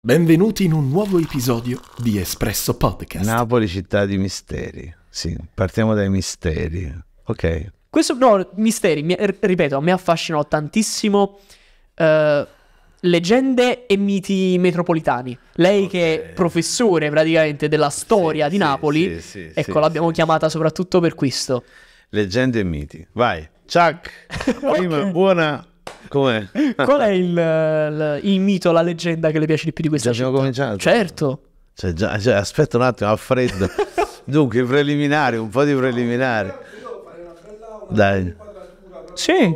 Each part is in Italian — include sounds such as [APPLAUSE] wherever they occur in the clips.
Benvenuti in un nuovo episodio di Espresso Podcast. Napoli, città di misteri. Sì, partiamo dai misteri. Ok. Questo, no, misteri, mi, ripeto, a me affascinò tantissimo uh, leggende e miti metropolitani. Lei okay. che è professore praticamente della storia sì, di Napoli, sì, sì, ecco, l'abbiamo chiamata soprattutto per questo. Leggende e miti. Vai, ciao. [LAUGHS] okay. buona Com'è? [LAUGHS] Qual è il, il, il, mito, la leggenda che le piace di più di questa Già città? abbiamo cominciato? Certo. Cioè, già, cioè, aspetta un attimo, a freddo. [LAUGHS] Dunque, preliminari, un po' di preliminari. Dai. Sì.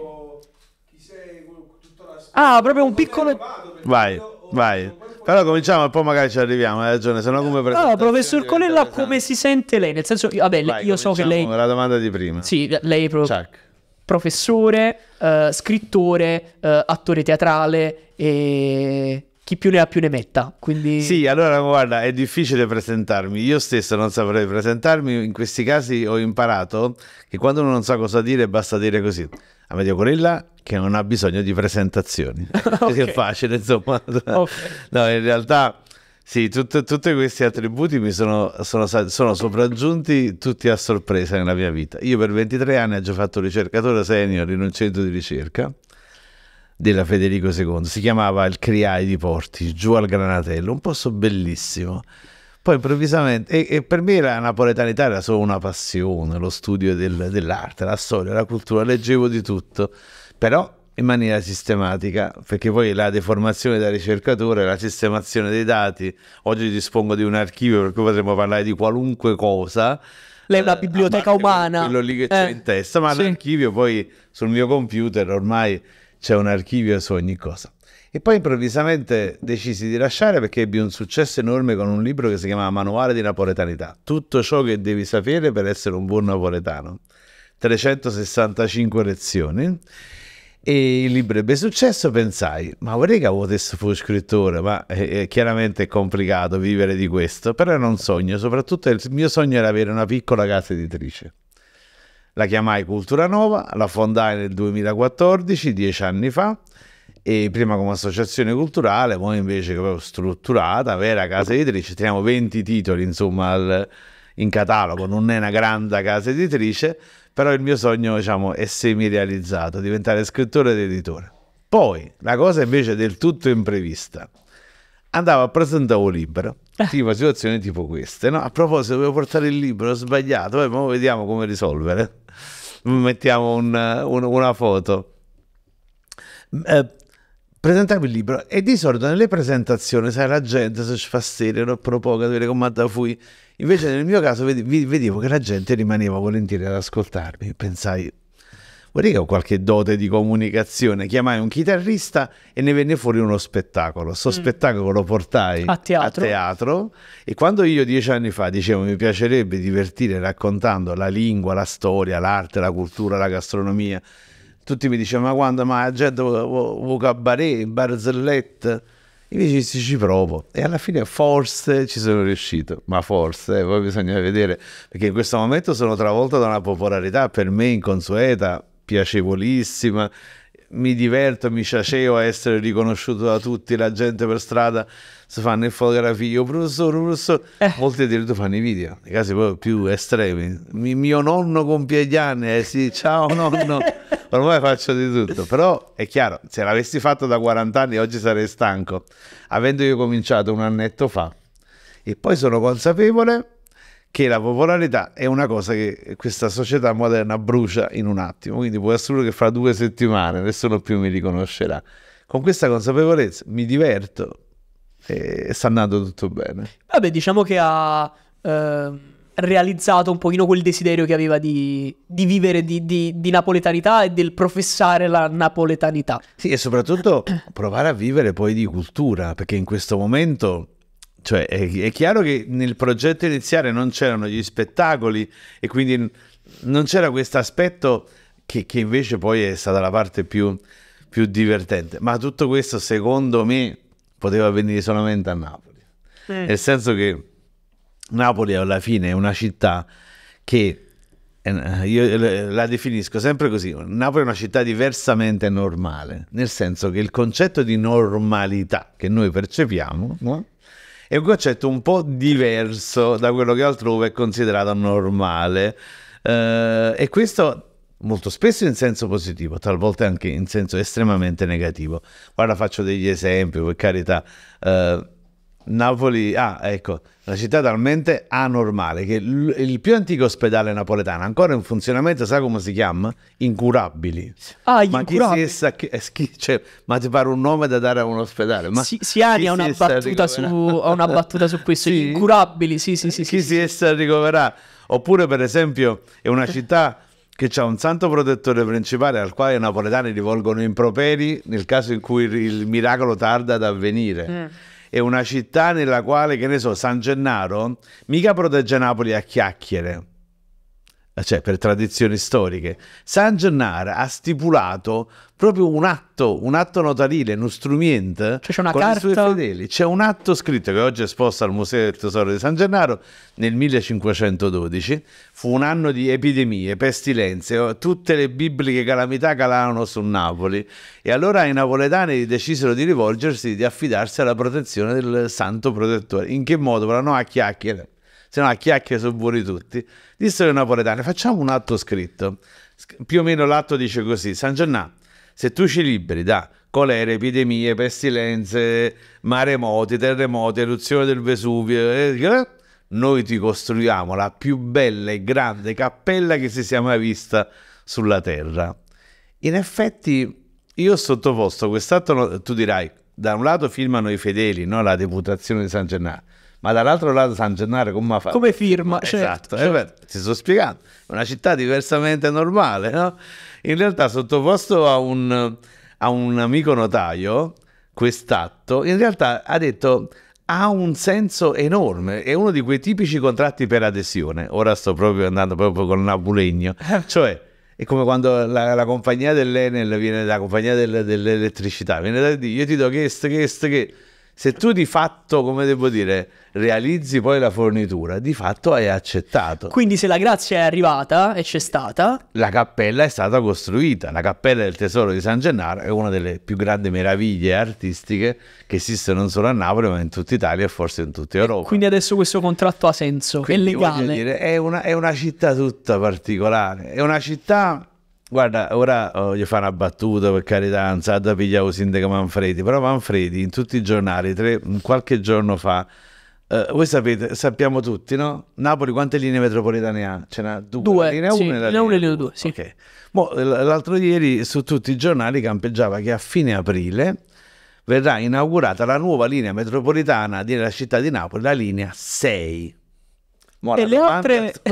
Ah, proprio un piccolo... Vai, vai. Però cominciamo e poi magari ci arriviamo, hai ragione, se no come Allora, professor Colella, come si sente lei? Nel senso, vabbè, Vai, io so che lei... la domanda di prima. Sì, lei proprio... Ciac professore, eh, scrittore, eh, attore teatrale e chi più ne ha più ne metta. Quindi... Sì, allora guarda, è difficile presentarmi. Io stesso non saprei presentarmi. In questi casi ho imparato che quando uno non sa cosa dire, basta dire così. A medio Corella che non ha bisogno di presentazioni. [LAUGHS] okay. Perché è facile, insomma. okay. No, in realtà sì, tutti questi attributi mi sono, sono, sono, sopraggiunti tutti a sorpresa nella mia vita. Io per 23 anni ho già fatto ricercatore senior in un centro di ricerca della Federico II, si chiamava il Criai di Porti, giù al Granatello, un posto bellissimo. Poi improvvisamente, e, e per me la napoletanità era solo una passione, lo studio del, dell'arte, la storia, la cultura, leggevo di tutto, però in maniera sistematica, perché poi la deformazione da ricercatore, la sistemazione dei dati, oggi dispongo di un archivio per cui potremmo parlare di qualunque cosa. Lei è una biblioteca eh, umana. Quello lì che eh, c'è in testa, ma sì. l'archivio poi sul mio computer ormai c'è un archivio su ogni cosa. E poi improvvisamente decisi di lasciare perché ebbi un successo enorme con un libro che si chiama Manuale di Napoletanità, tutto ciò che devi sapere per essere un buon napoletano. 365 lezioni e il libro ebbe successo, pensai, ma vorrei che potesse fare scrittore, ma eh, eh, chiaramente è complicato vivere di questo, però era un sogno, soprattutto il mio sogno era avere una piccola casa editrice. La chiamai Cultura Nova, la fondai nel 2014, dieci anni fa, e prima come associazione culturale, poi invece che strutturata, vera casa editrice, teniamo 20 titoli insomma al, in catalogo, non è una grande casa editrice, però il mio sogno diciamo, è semi-realizzato, diventare scrittore ed editore. Poi, la cosa invece del tutto imprevista. Andavo a presentare un libro, ah. tipo situazioni tipo queste, no? A proposito, dovevo portare il libro, ho sbagliato, poi vediamo come risolvere. Mettiamo un, un, una foto. Eh, presentavo il libro e di solito nelle presentazioni, sai, la gente se si sfastidia, non propoga, dire come oh, da fui Invece nel mio caso vedevo che la gente rimaneva volentieri ad ascoltarmi, pensai, vorrei che ho qualche dote di comunicazione. Chiamai un chitarrista e ne venne fuori uno spettacolo. Sto mm. spettacolo lo portai a teatro. a teatro. e quando io dieci anni fa dicevo mi piacerebbe divertire raccontando la lingua, la storia, l'arte, la cultura, la gastronomia, tutti mi dicevano ma quando, ma già cabaret, barzellette. Invece ci, ci provo e alla fine forse ci sono riuscito, ma forse, eh, poi bisogna vedere, perché in questo momento sono travolto da una popolarità per me inconsueta, piacevolissima, mi diverto, mi piaceva essere riconosciuto da tutti, la gente per strada si fanno le fotografie, oh professore, professore, eh. molti addirittura fanno i video, i casi proprio più estremi. Mi, mio nonno compie gli anni, eh sì, ciao nonno. [LAUGHS] ormai faccio di tutto, però è chiaro, se l'avessi fatto da 40 anni oggi sarei stanco, avendo io cominciato un annetto fa. E poi sono consapevole che la popolarità è una cosa che questa società moderna brucia in un attimo, quindi può essere che fra due settimane nessuno più mi riconoscerà. Con questa consapevolezza mi diverto e sta andando tutto bene. Vabbè, diciamo che ha... Eh realizzato un pochino quel desiderio che aveva di, di vivere di, di, di, napoletanità e del professare la napoletanità. Sì, e soprattutto [CLEARS THROAT] provare a vivere poi di cultura, perché in questo momento... Cioè, è, è chiaro che nel progetto iniziale non c'erano gli spettacoli e quindi non c'era questo aspetto che, che, invece poi è stata la parte più, più divertente. Ma tutto questo, secondo me, poteva venire solamente a Napoli. Eh. Nel senso che Napoli alla fine è una città che eh, io la definisco sempre così, Napoli è una città diversamente normale, nel senso che il concetto di normalità che noi percepiamo no? è un concetto un po' diverso da quello che altrove è considerato normale eh, e questo molto spesso in senso positivo, talvolta anche in senso estremamente negativo. Guarda, faccio degli esempi, per carità. Eh, Napoli, ah ecco, una città talmente anormale che l- il più antico ospedale napoletano ancora in funzionamento, sa come si chiama? Incurabili. Ah, ma incurabili. Chi si è, eh, chi, cioè, ma ti pare un nome da dare a un ospedale? Ma si, si aria una, battuta su, [LAUGHS] una battuta su questo, sì? incurabili, sì sì sì. Chi sì, si sì. essa ricoverà? Oppure per esempio è una città che ha un santo protettore principale al quale i napoletani rivolgono improperi nel caso in cui il miracolo tarda ad avvenire. Mm è una città nella quale, che ne so, San Gennaro mica protegge Napoli a chiacchiere eh, cioè per tradizioni storiche, San Gennaro ha stipulato proprio un atto, un atto notarile, uno strumento cioè c'è una carta... C'è un atto scritto che oggi è esposto al Museo del Tesoro di San Gennaro nel 1512. Fu un anno di epidemie, pestilenze, eh, tutte le bibliche calamità calarono su Napoli e allora i napoletani decisero di rivolgersi, di affidarsi alla protezione del santo protettore. In che modo? Però no a chiacchiere se no a chiacchiere sono buoni tutti, dissero ai napoletani facciamo un atto scritto, più o meno l'atto dice così, San Gennà, se tu ci liberi da colere, epidemie, pestilenze, maremoti, terremoti, eruzione del Vesuvio, eh, noi ti costruiamo la più bella e grande cappella che si sia mai vista sulla terra. In effetti io ho sottoposto quest'atto, tu dirai, da un lato firmano i fedeli, no? la deputazione di San Gennaro, ma dall'altro lato San Gennaro come fa? Come firma, eh, certo, Esatto, certo. Eh, ti sto spiegando, è una città diversamente normale, no? In realtà sottoposto a un, a un amico notaio, quest'atto, in realtà ha detto ha un senso enorme, è uno di quei tipici contratti per adesione, ora sto proprio andando proprio con un eh. cioè è come quando la, la compagnia dell'Enel viene la compagnia del, dell'elettricità, viene da dire io ti do questo, questo, che se tu di fatto, come devo dire, realizzi poi la fornitura, di fatto hai accettato. Quindi se la grazia è arrivata e c'è stata... La cappella è stata costruita, la cappella del tesoro di San Gennaro è una delle più grandi meraviglie artistiche che esiste non solo a Napoli ma in tutta Italia e forse in tutta Europa. E quindi adesso questo contratto ha senso, quindi, è legale. Dire, è, una, è una città tutta particolare, è una città Guarda, ora oh, voglio fare una battuta per carità, non sa da pigliare un sindaco Manfredi, però Manfredi in tutti i giornali, tre, mm, qualche giorno fa, eh, voi sapete, sappiamo tutti, no? Napoli quante linee metropolitane ha? Ce n'ha due, due linea 1 sì, e linea 1 e linea 2, sì. Okay. Mo, l'altro ieri su tutti i giornali campeggiava che a fine aprile verrà inaugurata la nuova linea metropolitana della città di Napoli, la linea 6 e le altre, [LAUGHS]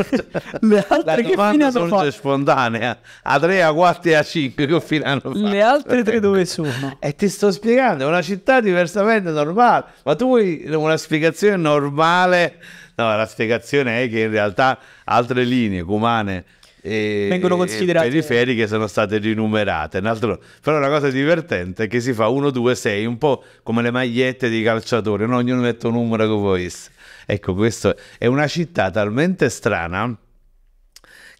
le altre eh. che fine hanno fatto? spontanea a 3, a 4 e a 5 che fine hanno fatto? Le altre tre dove sono? [LAUGHS] e ti sto spiegando, è una città diversamente normale, ma tu vuoi una spiegazione normale? No, la spiegazione è che in realtà altre linee cumane e, vengono considerate e periferiche sono state rinumerate. Un altro... Però la cosa divertente è che si fa 1, 2, 6, un po' come le magliette dei calciatori, no? ognuno ha un numero che vuoi volesse. Ecco, questa è una città talmente strana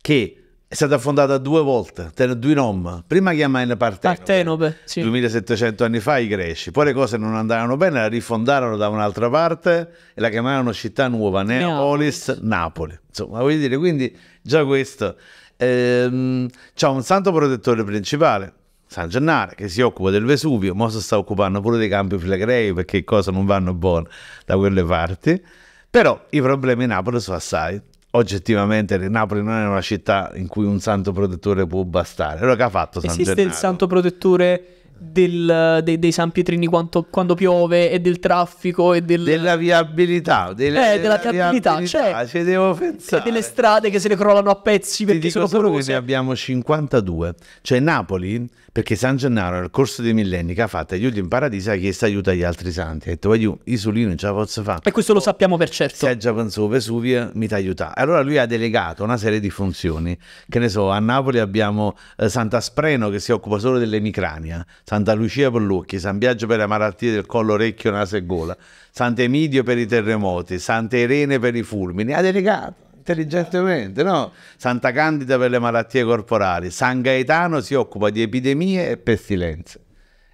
che è stata fondata due volte, due nom. Prima chiamava in Partenope, Partenope sì. 2700 anni fa i greci, poi le cose non andarono bene, la rifondarono da un'altra parte e la chiamarono città nuova, Neapolis, Neapolis. Napoli. Insomma, voglio dire, quindi già questo. Ehm, c'è un santo protettore principale, San Gennaro che si occupa del Vesuvio, ma si sta occupando pure dei campi flegrei perché cose non vanno buone da quelle parti. Però i problemi in Napoli sono assai. Oggettivamente Napoli non è una città in cui un santo protettore può bastare. Allora che ha fatto San Esiste Gennaro? il santo protettore del, de, dei San Pietrini quanto, quando piove e del traffico e del... della viabilità, del, eh, della, della viabilità, viabilità. Cioè, devo pensare. Eh, delle strade che se le crollano a pezzi perché Ti dico sono solo che ne abbiamo 52 cioè Napoli perché San Gennaro nel corso dei millenni che ha fatto aiuto in paradiso ha chiesto aiuto agli altri santi ha detto io Isolino non ce la posso fare e questo lo sappiamo per certo se già pensato Vesuvio mi ti aiuta allora lui ha delegato una serie di funzioni che ne so a Napoli abbiamo eh, Santa Spreno che si occupa solo dell'emicrania Santa Lucia per l'occhio, San Biagio per le malattie del collo, orecchio, naso e gola, Sant'Emidio per i terremoti, Santa Irene per i fulmini, ha delegato intelligentemente, no? Santa Candida per le malattie corporali, San Gaetano si occupa di epidemie e pestilenze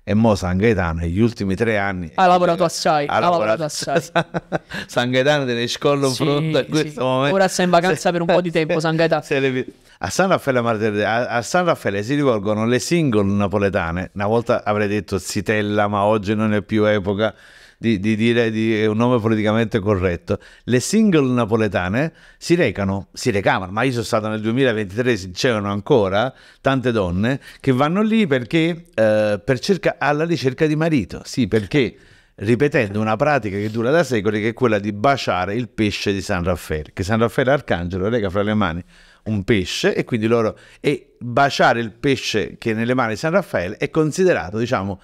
e mo San Gaetano negli ultimi tre anni ha lavorato assai, ha, lavorato, assai. [LAUGHS] San Gaetano te ne scolla un sì, fronte a questo sì. momento. Ora sei in vacanza per un po' di tempo San Gaetano. Le... A, San a, a San Raffaele si rivolgono le single napoletane. Una volta avrei detto zitella, ma oggi non è più epoca di, di dire di eh, un nome politicamente corretto, le single napoletane si recano, si recavano, ma io sono stato nel 2023, si c'erano ancora tante donne che vanno lì perché eh, per cerca, alla ricerca di marito, sì, perché ripetendo una pratica che dura da secoli, che è quella di baciare il pesce di San Raffaele, che San Raffaele Arcangelo rega fra le mani un pesce e quindi loro e baciare il pesce che è nelle mani di San Raffaele è considerato diciamo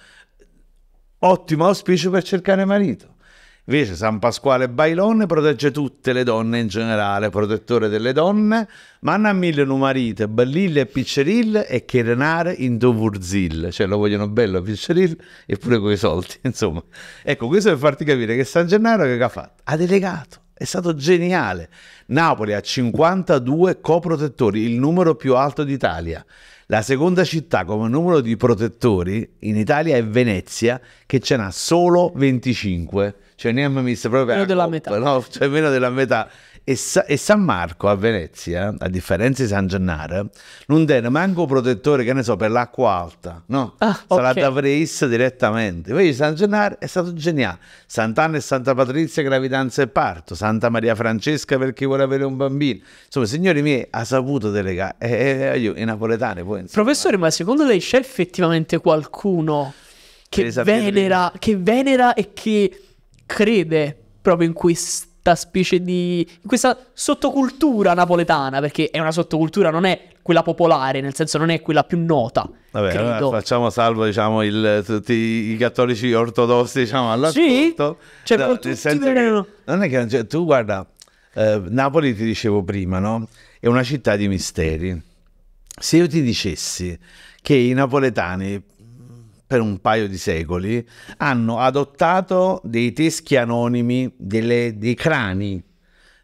Ottimo auspicio per cercare marito. Invece San Pasquale Bailone protegge tutte le donne in generale, protettore delle donne, manna a mille numarite, ballille e piccerille e cherenare in dovurzille, cioè lo vogliono bello piccerille e pure coi soldi, [LAUGHS] insomma. Ecco, questo per farti capire che San Gennaro che ha fatto? Ha delegato, è stato geniale. Napoli ha 52 coprotettori, il numero più alto d'Italia. La seconda città come numero di protettori in Italia è Venezia, che ce n'ha solo 25. Cioè, ne abbiamo messo proprio meno della coppa, metà. No? Cioè, meno della metà. E, Sa- e, San Marco a Venezia, a differenza di San Gennaro, non tiene manco un protettore, che ne so, per l'acqua alta, no? Ah, Sarà okay. da Vreis direttamente. Invece San Gennaro è stato geniale. Sant'Anna e Santa Patrizia, gravidanza e parto. Santa Maria Francesca per chi vuole avere un bambino. Insomma, signori miei, ha saputo delegare. E, eh, e eh, eh, io, i napoletani poi... Insomma. Professore, ma secondo lei c'è effettivamente qualcuno che venera, che venera e che crede proprio in questo? questa specie di. questa sottocultura napoletana, perché è una sottocultura, non è quella popolare, nel senso non è quella più nota. Vabbè, allora facciamo salvo diciamo, il, tutti i cattolici ortodossi diciamo, all'ascolto. Sì? Cioè, no, nel senso che non è che cioè, tu guarda, eh, Napoli ti dicevo prima, no? È una città di misteri. Se io ti dicessi che i napoletani per un paio di secoli hanno adottato dei teschi anonimi, delle, dei crani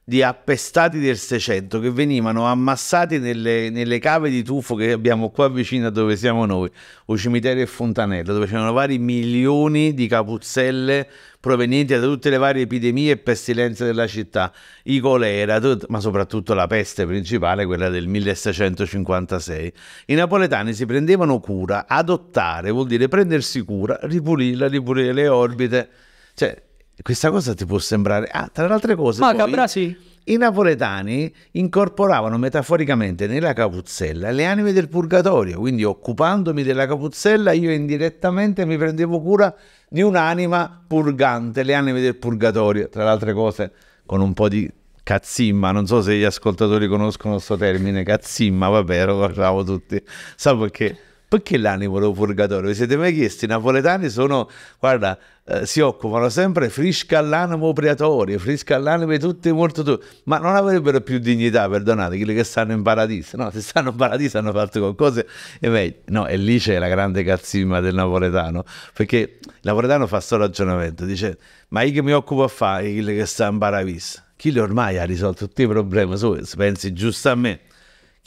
di appestati del Seicento che venivano ammassati nelle, nelle, cave di tufo che abbiamo qua vicino a dove siamo noi, o cimitero e Fontanella, dove c'erano vari milioni di capuzzelle provenienti da tutte le varie epidemie e pestilenze della città, i colera, tut- ma soprattutto la peste principale, quella del 1656. I napoletani si prendevano cura, adottare vuol dire prendersi cura, ripulirla, ripulire le orbite, cioè questa cosa ti può sembrare... Ah, tra le altre cose... Macabra, sì. I napoletani incorporavano metaforicamente nella capuzzella le anime del purgatorio, quindi occupandomi della capuzzella io indirettamente mi prendevo cura di un'anima purgante, le anime del purgatorio, tra le altre cose con un po' di cazzimma, non so se gli ascoltatori conoscono questo termine, cazzimma, vabbè, lo conosciamo tutti, sa perché perché l'animo purgatorio? Vi siete mai chiesti? I napoletani sono, guarda, eh, si occupano sempre frisca all'animo preatorio, frisca all'animo di tutti molto tu. Ma non avrebbero più dignità, perdonate, quelli che stanno in paradiso. No, se stanno in paradiso hanno fatto qualcosa e meglio. No, e lì c'è la grande cazzimma del napoletano, perché il napoletano fa sto ragionamento, dice, ma io che mi occupo a fare quelli che stanno in paradiso? Chi ormai ha risolto tutti i problemi, su, pensi giusto a me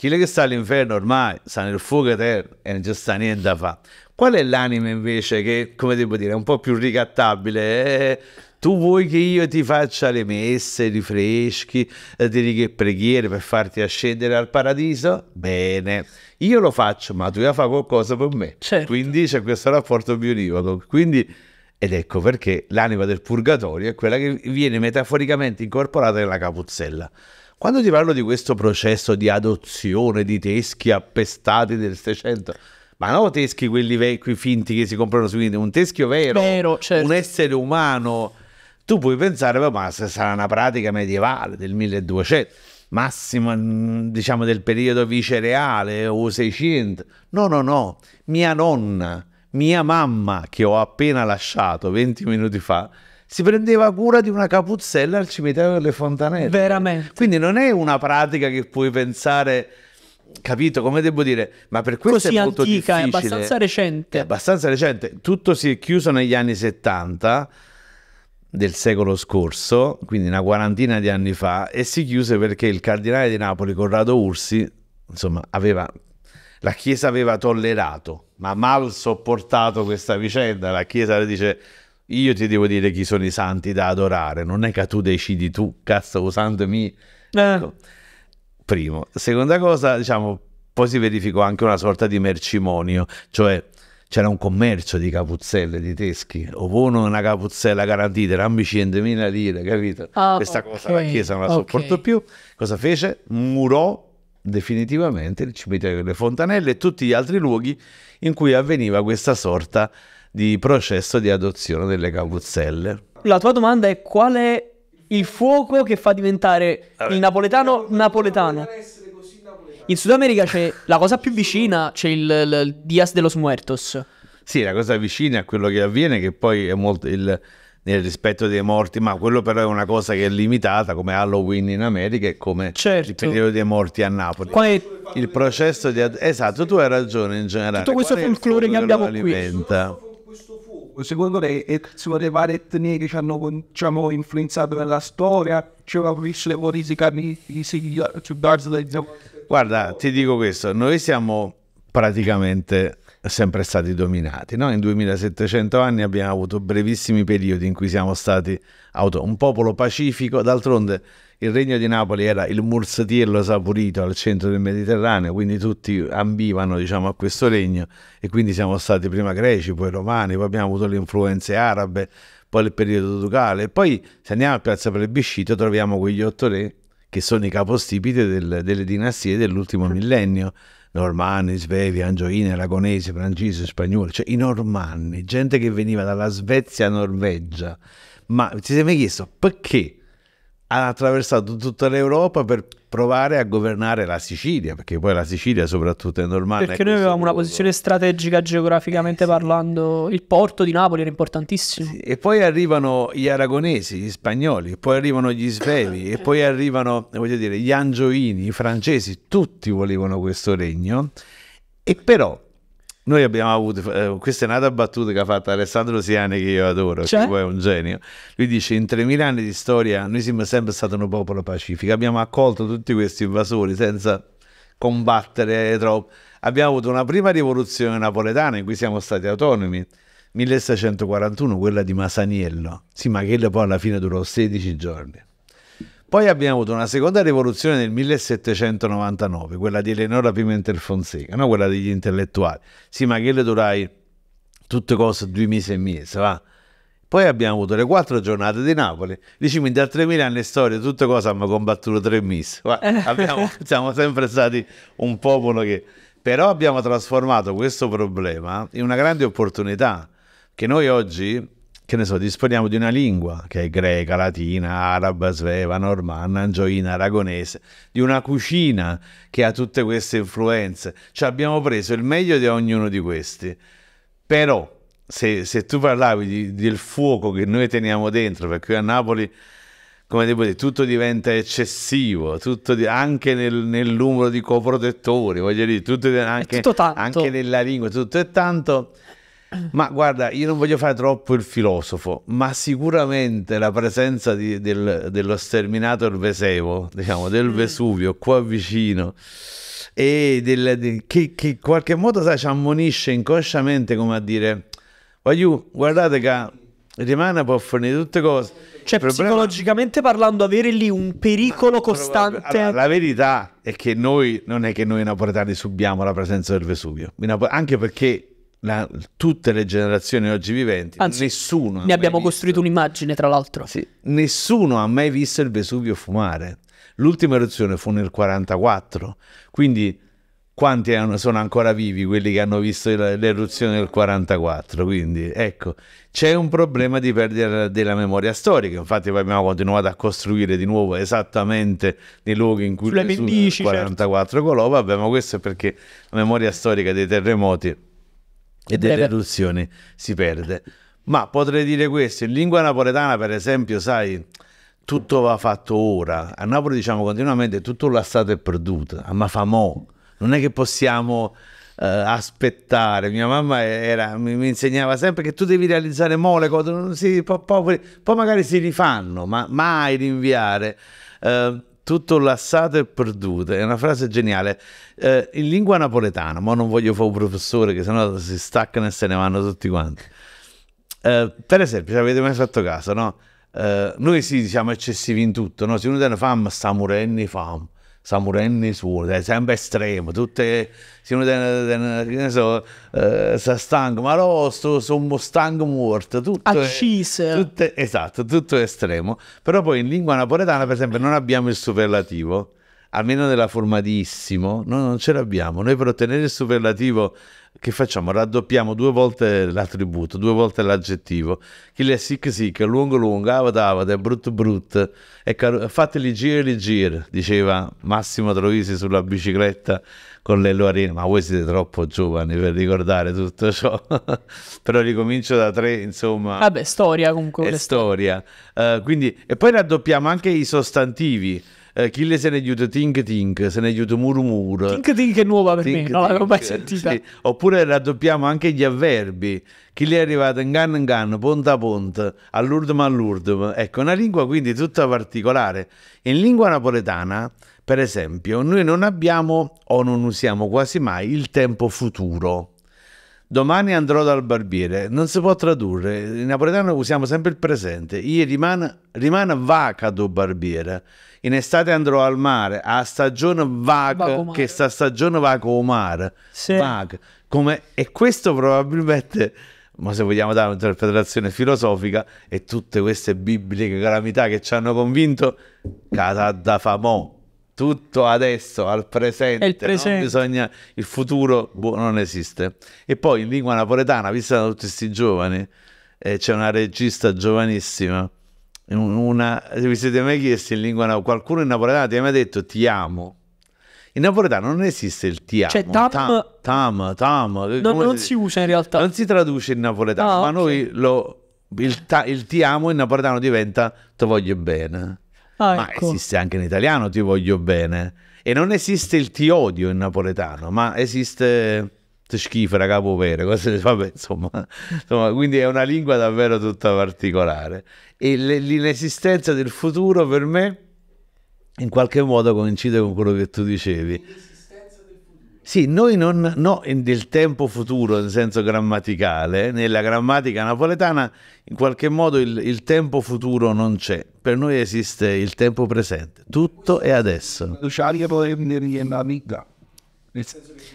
chi che sta all'inferno ormai sta nel fuoco eterno e non c'è sta niente da fare. Qual è l'anima invece che, come devo dire, è un po' più ricattabile? Eh, tu vuoi che io ti faccia le messe, i rifreschi, eh, ti righe preghiere per farti ascendere al paradiso? Bene, io lo faccio, ma tu devi fare qualcosa per me. Certo. Quindi c'è questo rapporto bionivoco. Quindi, ed ecco perché l'anima del purgatorio è quella che viene metaforicamente incorporata nella capuzzella. Quando ti parlo di questo processo di adozione di teschi appestati del 600, ma no teschi quelli vecchi finti che si comprano su internet, un teschio vero, vero certo. un essere umano, tu puoi pensare, ma sarà una pratica medievale del 1200, massimo mm, diciamo del periodo vicereale o 600. No, no, no, mia nonna, mia mamma che ho appena lasciato 20 minuti fa, si prendeva cura di una capuzzella al cimitero delle fontanelle. Veramente. Quindi non è una pratica che puoi pensare capito come devo dire, ma per questo Così è molto antica, È abbastanza recente. È abbastanza recente. Tutto si è chiuso negli anni 70 del secolo scorso, quindi una quarantina di anni fa, e si chiuse perché il cardinale di Napoli, Corrado Ursi, insomma, aveva la Chiesa aveva tollerato, ma mal sopportato questa vicenda. La Chiesa le dice io ti devo dire chi sono i santi da adorare, non è che tu decidi tu, cazzo, usandomi. Eh. Ecco. Primo. Seconda cosa, diciamo, poi si verificò anche una sorta di mercimonio, cioè c'era un commercio di capuzzelle, di teschi, ovuno una capuzzella garantita, erano 100.000 lire, capito? Ah, Questa okay. cosa la Chiesa non la sopportò okay. più. Cosa fece? Murò definitivamente il cimitero delle Fontanelle e tutti gli altri luoghi in cui avveniva questa sorta di di processo di adozione delle capuzzelle. La tua domanda è qual è il fuoco che fa diventare il napoletano napoletano? In Sud America c'è la cosa più vicina, c'è il, il, Dias de los Muertos. Sì, la cosa vicina a quello che avviene, che poi è molto il, nel rispetto dei morti, ma quello però è una cosa che è limitata come Halloween in America e come certo. il periodo dei morti a Napoli. Qual È... Il processo di... Ad... Esatto, tu hai ragione in generale. Tutto questo folklore che abbiamo qui. Alimenta? secondo lei sono le varie etnie che ci hanno diciamo, influenzato nella storia? C'è una professione politica su Darzle? Guarda, ti dico questo, noi siamo praticamente sempre stati dominati. No? In 2700 anni abbiamo avuto brevissimi periodi in cui siamo stati auto- un popolo pacifico, d'altronde il regno di Napoli era il mursatillo saporito al centro del Mediterraneo, quindi tutti ambivano diciamo, a questo regno e quindi siamo stati prima greci, poi romani, poi abbiamo avuto le influenze arabe, poi il periodo ducale, poi se andiamo a Piazza Plebiscito troviamo quegli otto re che sono i capostipite del, delle dinastie dell'ultimo millennio. Normanni, Svevi, Angioini, Aragonesi, Francesi, Spagnoli, cioè i Normanni, gente che veniva dalla Svezia a Norvegia. Ma ti sei mai chiesto perché hanno attraversato tutta l'Europa per provare a governare la Sicilia, perché poi la Sicilia soprattutto è normale. Perché noi avevamo una posizione strategica geograficamente eh, parlando, il porto di Napoli era importantissimo. Sì, e poi arrivano gli aragonesi, gli spagnoli, poi arrivano gli svevi, e poi arrivano, voglio dire, gli angioini, i francesi, tutti volevano questo regno, e però noi abbiamo avuto, eh, questa è un'altra battuta che ha fatto Alessandro Siani che io adoro, cioè? che poi è un genio. Lui dice in 3000 anni di storia noi siamo sempre stati un popolo pacifico, abbiamo accolto tutti questi invasori senza combattere troppo. Abbiamo avuto una prima rivoluzione napoletana in cui siamo stati autonomi, 1641, quella di Masaniello. Sì, ma che poi alla fine durò 16 giorni. Poi abbiamo avuto una seconda rivoluzione nel 1799, quella di Eleonora Pimentel Fonseca, no? quella degli intellettuali. Sì, ma che le durai tutte cose due mesi e mese, va? Poi abbiamo avuto le quattro giornate di Napoli. Diciamo, quindi da 3.000 anni di storia, tutte cose hanno combattuto tre mesi. Eh. abbiamo, [LAUGHS] siamo sempre stati un popolo che... Però abbiamo trasformato questo problema in una grande opportunità, che noi oggi che ne so, disponiamo di una lingua che è greca, latina, araba, sveva, normanna, angioina, aragonese, di una cucina che ha tutte queste influenze. Cioè abbiamo preso il meglio di ognuno di questi. Però se, se tu parlavi di, del fuoco che noi teniamo dentro, perché a Napoli, come devo dire, tutto diventa eccessivo, tutto di, anche nel, nel, numero di coprotettori, voglio dire, tutto, anche, tutto anche nella lingua, tutto è tanto ma guarda, io non voglio fare troppo il filosofo, ma sicuramente la presenza di, del, dello sterminato Vesevo, diciamo, del mm. Vesuvio qua vicino, e del, del, che, che, in qualche modo sai, ci ammonisce inconsciamente come a dire, voglio, guardate che rimane può fornire tutte cose. Cioè, Problema... psicologicamente parlando, avere lì un pericolo costante. Allora, la verità è che noi non è che noi napoletani subiamo la presenza del Vesuvio, anche perché la, tutte le generazioni oggi viventi, Anzi, nessuno. Ne abbiamo visto. costruito un'immagine, tra l'altro. Sì, nessuno ha mai visto il Vesuvio fumare. L'ultima eruzione fu nel 44, quindi quanti hanno, sono ancora vivi quelli che hanno visto l'eruzione del 44? Quindi ecco, c'è un problema di perdita della memoria storica. Infatti, poi abbiamo continuato a costruire di nuovo esattamente nei luoghi in cui il 44 certo. colova. Abbiamo questo perché la memoria storica dei terremoti e delle Beh, traduzioni si perde. Ma potrei dire questo, in lingua napoletana per esempio, sai, tutto va fatto ora. A Napoli diciamo continuamente tutto la stato è perduto, ma fa mo'. Non è che possiamo eh, aspettare. Mia mamma era, mi, mi, insegnava sempre che tu devi realizzare mo' le cose, non si, po, po, poi magari si rifanno, ma mai rinviare. Eh, tutto lassato e perduto. È una frase geniale. Eh, in lingua napoletana, ma non voglio fare un professore che sennò si staccano e se ne vanno tutti quanti. Eh, per esempio, ci avete mai fatto caso, no? Eh, noi sì, diciamo eccessivi in tutto, no? Se uno dice fam, sta murenni, fam. Samurenni suore, sempre estremo, tutte, se uno che ne so, eh, sta stanco, ma no, sono stanco morto, tutto, Accise. Tutte, esatto, tutto estremo, però poi in lingua napoletana per esempio non abbiamo il superlativo, almeno nella formatissimo, noi non ce l'abbiamo. Noi per ottenere il superlativo che facciamo? Raddoppiamo due volte l'attributo, due volte l'aggettivo. Chi le è sic sic, lungo lungo, avata avata, brutto brutto. E car- fateli girare girare, diceva Massimo Troisi sulla bicicletta con le loarine. Ma voi siete troppo giovani per ricordare tutto ciò. [LAUGHS] Però ricomincio da tre, insomma. Vabbè, storia comunque. È storia. storia. Uh, eh, quindi, e poi raddoppiamo anche i sostantivi eh, le se ne aiuta Tink Tink, se ne aiuta Murmur Tink Tink è nuova per tink, me, non l'avevo mai sentita. Sì. Oppure raddoppiamo anche gli avverbi. chi le è arrivato in can in can, ponta a ponta, all'urdum all'urdum. Ecco, una lingua quindi tutta particolare. In lingua napoletana, per esempio, noi non abbiamo o non usiamo quasi mai il tempo futuro Domani andrò dal barbiere. Non si può tradurre. In napoletano usiamo sempre il presente. Io rimane, rimane vaca do barbiere. In estate andrò al mare. A stagione vaca, che sta stagione vaca o mare. Sì. Vaca. Come, e questo probabilmente ma se vogliamo dare un'interpretazione filosofica e tutte queste bibliche calamità che ci hanno convinto, casa da famò tutto adesso, al presente, il, presente. No? Bisogna, il futuro boh, non esiste. E poi in lingua napoletana, vista da tutti questi giovani, eh, c'è una regista giovanissima, una, vi siete mai chiesti in lingua napoletana, qualcuno in napoletano ti ha mai detto ti amo? In napoletano non esiste il ti cioè, amo. Cioè tam... Tam, tam, tam non, non si, si, usa in realtà. Non si traduce in napoletano, ah, ma okay. noi lo, il, ta, il ti amo in napoletano diventa ti voglio bene. Ah, ecco. Ma esiste anche in italiano ti voglio bene. E non esiste il ti odio in napoletano, ma esiste ti capo raga, cose, [LAUGHS] vabbè, insomma, insomma, quindi è una lingua davvero tutta particolare. E l'inesistenza del futuro per me in qualche modo coincide con quello che tu dicevi sì, noi non, no, del tempo futuro nel senso grammaticale, nella grammatica napoletana in qualche modo il, il, tempo futuro non c'è, per noi esiste il tempo presente, tutto è adesso.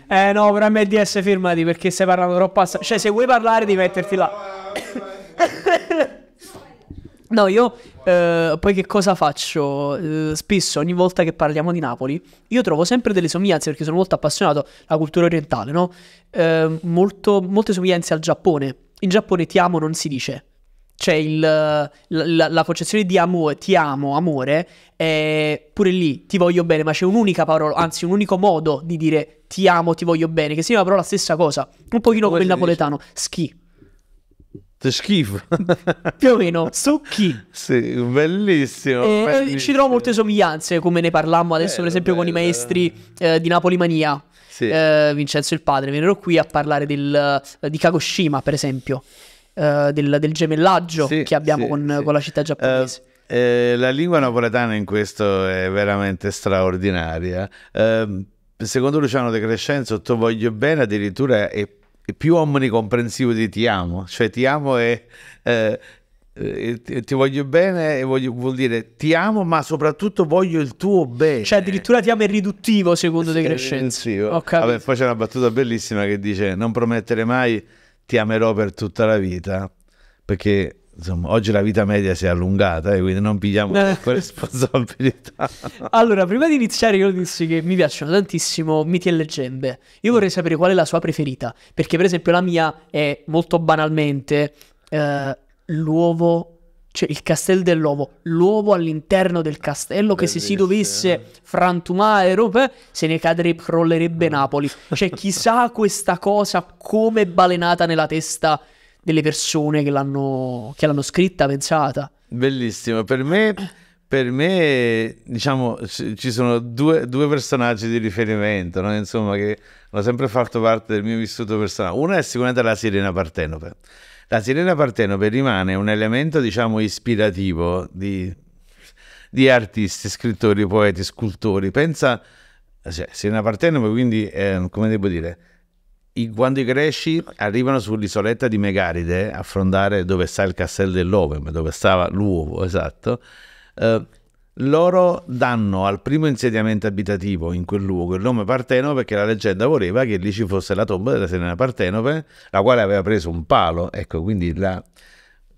Eh no, per me DS firmati perché stai parlando troppo, ass- cioè se vuoi parlare devi metterti là. No, io eh, poi che cosa faccio? Eh, spesso, ogni volta che parliamo di Napoli, io trovo sempre delle somiglianze perché sono molto appassionato alla cultura orientale, no? Eh, molto, molte somiglianze al Giappone. In Giappone ti amo non si dice. Cioè il, la, la, la, concezione di amore, ti amo, amore, è pure lì, ti voglio bene, ma c'è un'unica parola, anzi un unico modo di dire ti amo, ti voglio bene, che si chiama però la stessa cosa, un pochino come il napoletano, dice? schi schifo [LAUGHS] più o meno succhi sì, bellissimo, eh, eh, bellissimo, ci trovo molte somiglianze come ne parlammo adesso bello, per esempio bello. con i maestri eh, di Napoli Mania sì. eh, Vincenzo il padre vennero qui a parlare del, eh, di Kagoshima per esempio eh, del, del, gemellaggio sì, che abbiamo con, con, la città giapponese uh, la lingua napoletana in questo è veramente straordinaria. secondo Luciano De Crescenzo, tu voglio bene addirittura è più omnicomprensivo di ti amo, cioè ti amo e Eh, eh ti voglio bene e voglio, vuol dire ti amo ma soprattutto voglio il tuo bene cioè addirittura ti amo è riduttivo secondo De Crescenzi Vabbè, poi c'è una battuta bellissima che dice non promettere mai ti amerò per tutta la vita perché Insomma, oggi la vita media si è allungata e eh, quindi non pigliamo eh. troppo [LAUGHS] responsabilità. allora, prima di iniziare io dissi che mi piacciono tantissimo miti e leggende. Io vorrei sapere qual è la sua preferita, perché per esempio la mia è molto banalmente eh, l'uovo cioè il castello dell'uovo, l'uovo all'interno del castello Bellissimo. che se si dovesse frantumare, eh, se ne cadrebbe, crollerebbe mm. Napoli. Cioè [LAUGHS] chissà questa cosa come balenata nella testa delle persone che l'hanno, che l'hanno scritta, pensata. Bellissimo, per me, per me diciamo, ci sono due, due personaggi di riferimento, no? insomma, che hanno sempre fatto parte del mio vissuto personale. Una è sicuramente la sirena partenope. La sirena partenope rimane un elemento, diciamo, ispirativo di, di artisti, scrittori, poeti, scultori. Pensa, cioè, sirena partenope, quindi, eh, come devo dire, quando i Greci arrivano sull'isoletta di Megaride, a affrontare dove sta il castello dell'Ovem, dove stava l'uovo, esatto, eh, loro danno al primo insediamento abitativo in quel luogo il nome Partenope perché la leggenda voleva che lì ci fosse la tomba della Serena Partenope, la quale aveva preso un palo, ecco, quindi la,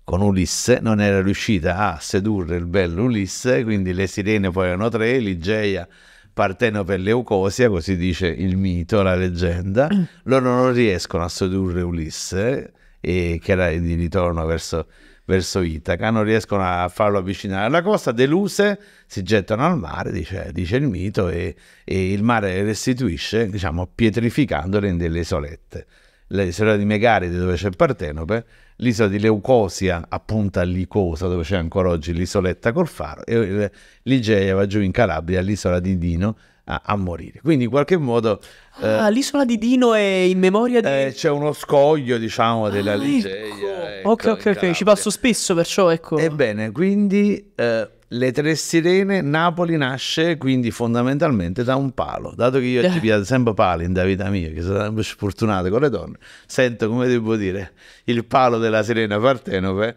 con Ulisse non era riuscita a sedurre il bello Ulisse, quindi le sirene poi erano tre, Ligeia, Partenope per Leucosia, così dice il mito, la leggenda, mm. loro non riescono a sedurre Ulisse, e che era di ritorno verso, verso Itaca, non riescono a farlo avvicinare alla costa, deluse si gettano al mare, dice, dice il mito, e, e, il mare restituisce, diciamo, pietrificandole in delle isolette l'isola di Megaride dove c'è Partenope, l'isola di Leucosia a Punta Licosa dove c'è ancora oggi l'isoletta col faro e l'Igeia va giù in Calabria all'isola di Dino a, a, morire. Quindi in qualche modo... Ah, eh, l'isola di Dino è in memoria di... Eh, c'è uno scoglio diciamo della ah, Ligeia. Ecco. Ecco, ok, ok, ok, ci passo spesso perciò ecco. Ebbene, quindi... Eh, le tre sirene, Napoli nasce quindi fondamentalmente da un palo. Dato che io [LAUGHS] ci piace sempre pali in vita mia, che sono sempre sfortunato con le donne, sento, come devo dire, il palo della sirena partenope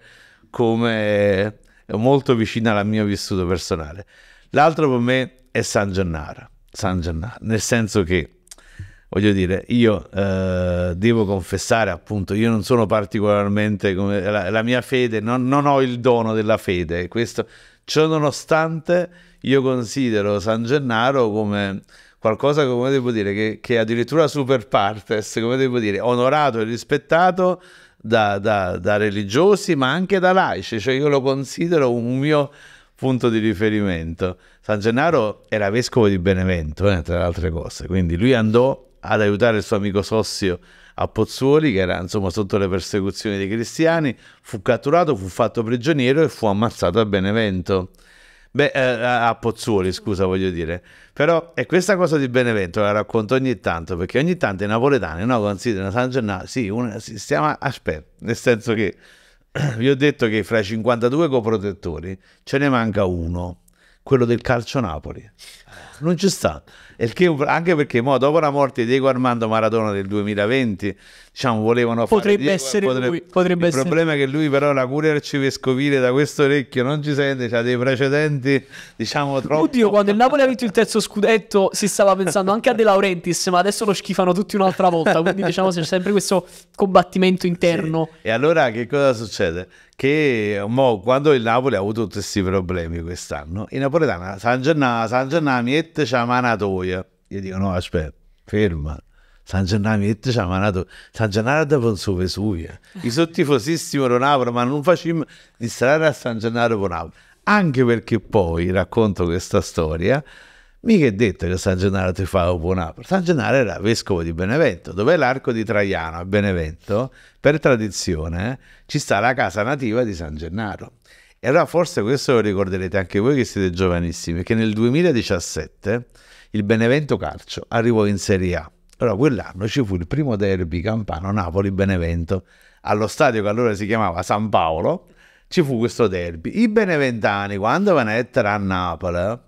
come molto vicino al mio vissuto personale. L'altro per me è San Gennaro, San Gennaro nel senso che, voglio dire, io eh, devo confessare appunto, io non sono particolarmente, come, la, la mia fede, non, non ho il dono della fede, questo Ciononostante io considero San Gennaro come qualcosa come devo dire, che, che addirittura super partes, come devo dire, onorato e rispettato da, da, da, religiosi ma anche da laici, cioè io lo considero un mio punto di riferimento. San Gennaro era vescovo di Benevento, eh, tra le altre cose, quindi lui andò ad aiutare il suo amico Sossio a Pozzuoli, che era insomma sotto le persecuzioni dei cristiani, fu catturato, fu fatto prigioniero e fu ammazzato a Benevento. Beh, eh, a Pozzuoli, scusa, voglio dire. Però è questa cosa di Benevento la racconto ogni tanto, perché ogni tanto i napoletani no, considerano San Gennaro, sì, una, stiamo, aspetta, nel senso che [CLEARS THROAT] vi ho detto che fra i 52 coprotettori ce ne manca uno, quello del calcio Napoli non ci sta. Che, anche perché mo, dopo la morte di Diego Armando Maradona del 2020, diciamo, volevano potrebbe fare... Essere Diego, potrebbe, potrebbe il essere Il problema è che lui però la cura arcivescovile da questo orecchio non ci sente, ha dei precedenti, diciamo, troppo... Oddio, quando il Napoli ha vinto il terzo scudetto si stava pensando anche a De Laurentiis, ma adesso lo schifano tutti un'altra volta, quindi diciamo c'è sempre questo combattimento interno. Sì. E allora che cosa succede? Che mo, quando il Napoli ha avuto tutti questi problemi quest'anno, i napoletani, San Gennaro, San Gennaro Gennamietta la manatoia. Io dico no, aspetta, ferma. San Gennaro c'è la manatoia. San Gennaro dopo il suo I Io sono Napoli, ma non facciamo di strada a San Gennaro per Napoli. Anche perché poi, racconto questa storia, mica è detto che San Gennaro ti fa per Napoli. San Gennaro era vescovo di Benevento, dove l'arco di Traiano a Benevento, per tradizione, eh, ci sta la casa nativa di San Gennaro. E allora forse questo lo ricorderete anche voi che siete giovanissimi, che nel 2017 il Benevento Calcio arrivò in Serie A. Allora quell'anno ci fu il primo derby campano Napoli-Benevento allo stadio che allora si chiamava San Paolo ci fu questo derby. I beneventani, quando venettero a Napoli,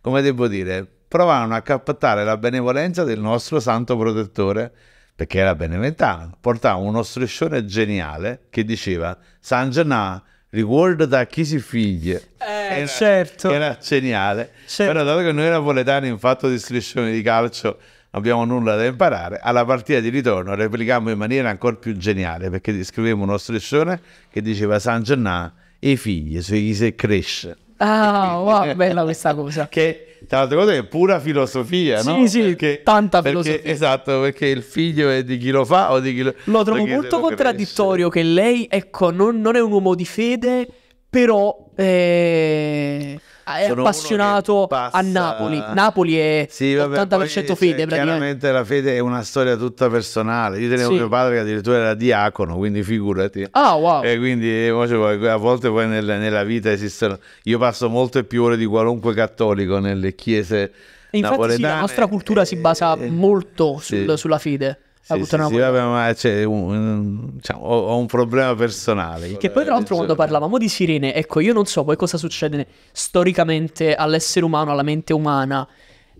come devo dire, provarono a captare la benevolenza del nostro santo protettore, perché era beneventano. Portava uno striscione geniale che diceva San Gennà riguardo da chi si figlie eh, era, eh, certo. era geniale certo. però dato che noi napoletani in fatto di striscioni di calcio non abbiamo nulla da imparare alla partita di ritorno replicammo in maniera ancora più geniale perché scrivevamo uno striscione che diceva San Gennà e i figli su chi si cresce ah wow bella questa cosa [LAUGHS] che tra l'altro cosa è pura filosofia, sì, no? Sì, sì, tanta filosofia. esatto, perché il figlio è di chi lo fa o di chi lo... Lo trovo molto lo contraddittorio cresce. che lei, ecco, non, non, è un uomo di fede, però... Eh... Ah, è Sono appassionato passa... a Napoli. Napoli è sì, vabbè, 80% fede. Cioè, chiaramente la fede è una storia tutta personale. Io tenevo sì. mio padre che addirittura era diacono, quindi figurati. Ah, wow. E quindi eh, a volte poi nel, nella vita esistono. Io passo molte più ore di qualunque cattolico nelle chiese. E infatti, sì, la nostra cultura eh, si basa eh, molto sul, sulla fede. Sì, sì, una... sì, vabbè, ma c'è un, diciamo, ho, ho, un problema personale. Che poi, tra l'altro, quando cioè, parlavamo di sirene, ecco, io non so poi cosa succede storicamente all'essere umano, alla mente umana.